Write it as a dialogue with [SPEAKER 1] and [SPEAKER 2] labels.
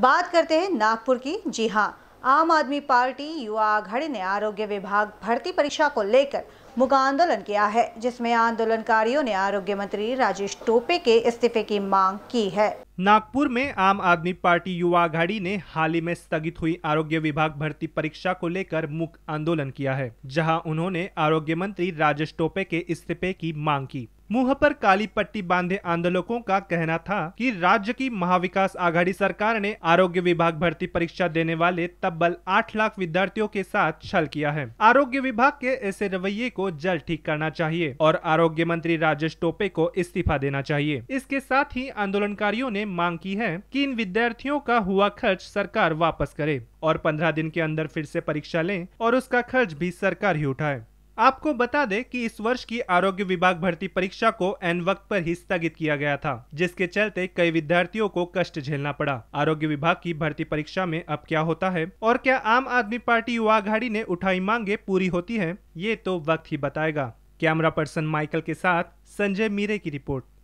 [SPEAKER 1] बात करते हैं नागपुर की जी हाँ आम आदमी पार्टी युवा आघाड़ी ने आरोग्य विभाग भर्ती परीक्षा को लेकर मुख आंदोलन किया है जिसमें आंदोलनकारियों ने आरोग्य मंत्री राजेश टोपे के इस्तीफे की मांग की है
[SPEAKER 2] नागपुर में आम आदमी पार्टी युवा आघाड़ी ने हाल ही में स्थगित हुई आरोग्य विभाग भर्ती परीक्षा को लेकर मुख्य आंदोलन किया है जहां उन्होंने आरोग्य मंत्री राजेश टोपे के इस्तीफे की मांग की मुंह पर काली पट्टी बांधे आंदोलकों का कहना था कि राज्य की महाविकास आघाड़ी सरकार ने आरोग्य विभाग भर्ती परीक्षा देने वाले तब्बल आठ लाख विद्यार्थियों के साथ छल किया है आरोग्य विभाग के ऐसे रवैये को जल्द ठीक करना चाहिए और आरोग्य मंत्री राजेश टोपे को इस्तीफा देना चाहिए इसके साथ ही आंदोलनकारियों ने मांग की है की इन विद्यार्थियों का हुआ खर्च सरकार वापस करे और पंद्रह दिन के अंदर फिर से परीक्षा लें और उसका खर्च भी सरकार ही उठाए आपको बता दें कि इस वर्ष की आरोग्य विभाग भर्ती परीक्षा को एन वक्त पर ही स्थगित किया गया था जिसके चलते कई विद्यार्थियों को कष्ट झेलना पड़ा आरोग्य विभाग की भर्ती परीक्षा में अब क्या होता है और क्या आम आदमी पार्टी युवा आघाड़ी ने उठाई मांगे पूरी होती है ये तो वक्त ही बताएगा कैमरा पर्सन माइकल के साथ संजय मीरे की रिपोर्ट